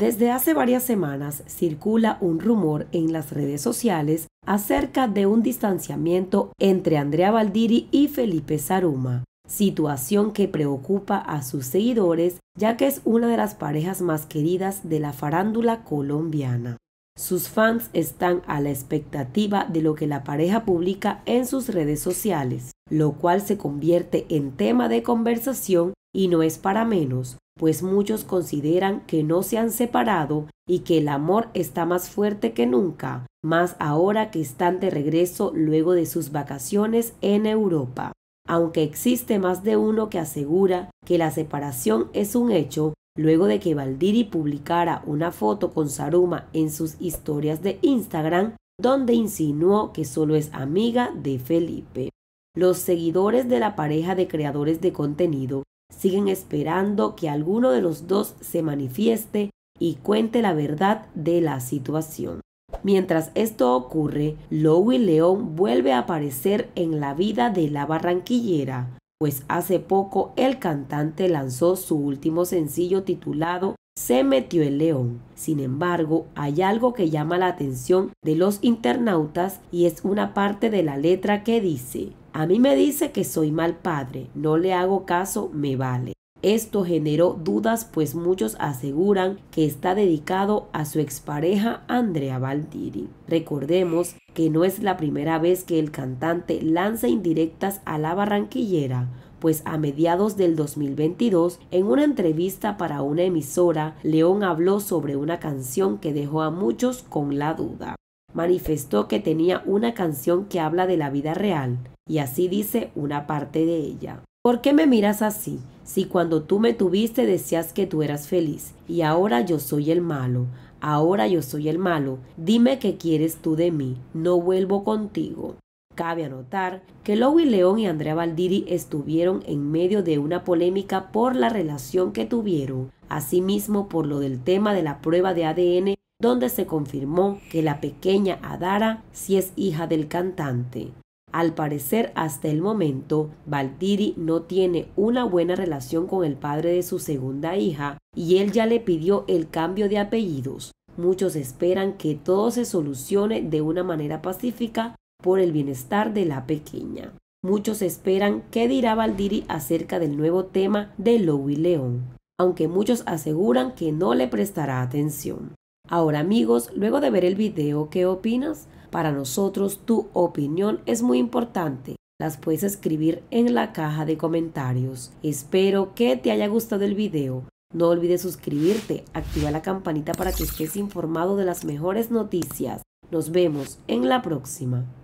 Desde hace varias semanas circula un rumor en las redes sociales acerca de un distanciamiento entre Andrea Valdiri y Felipe Saruma, situación que preocupa a sus seguidores ya que es una de las parejas más queridas de la farándula colombiana. Sus fans están a la expectativa de lo que la pareja publica en sus redes sociales, lo cual se convierte en tema de conversación y no es para menos, pues muchos consideran que no se han separado y que el amor está más fuerte que nunca, más ahora que están de regreso luego de sus vacaciones en Europa. Aunque existe más de uno que asegura que la separación es un hecho, luego de que Valdiri publicara una foto con Saruma en sus historias de Instagram, donde insinuó que solo es amiga de Felipe. Los seguidores de la pareja de creadores de contenido siguen esperando que alguno de los dos se manifieste y cuente la verdad de la situación. Mientras esto ocurre, Lowey León vuelve a aparecer en la vida de la barranquillera, pues hace poco el cantante lanzó su último sencillo titulado Se metió el león. Sin embargo, hay algo que llama la atención de los internautas y es una parte de la letra que dice a mí me dice que soy mal padre, no le hago caso, me vale. Esto generó dudas pues muchos aseguran que está dedicado a su expareja Andrea Valdiri. Recordemos que no es la primera vez que el cantante lanza indirectas a la barranquillera, pues a mediados del 2022, en una entrevista para una emisora, León habló sobre una canción que dejó a muchos con la duda. Manifestó que tenía una canción que habla de la vida real, y así dice una parte de ella. ¿Por qué me miras así? Si cuando tú me tuviste decías que tú eras feliz, y ahora yo soy el malo, ahora yo soy el malo, dime qué quieres tú de mí, no vuelvo contigo. Cabe anotar que Lowy León y Andrea Valdiri estuvieron en medio de una polémica por la relación que tuvieron, asimismo por lo del tema de la prueba de ADN donde se confirmó que la pequeña Adara sí es hija del cantante. Al parecer, hasta el momento, Valdiri no tiene una buena relación con el padre de su segunda hija y él ya le pidió el cambio de apellidos. Muchos esperan que todo se solucione de una manera pacífica por el bienestar de la pequeña. Muchos esperan qué dirá Valdiri acerca del nuevo tema de Louis León, aunque muchos aseguran que no le prestará atención. Ahora amigos, luego de ver el video, ¿qué opinas? Para nosotros tu opinión es muy importante. Las puedes escribir en la caja de comentarios. Espero que te haya gustado el video. No olvides suscribirte, activa la campanita para que estés informado de las mejores noticias. Nos vemos en la próxima.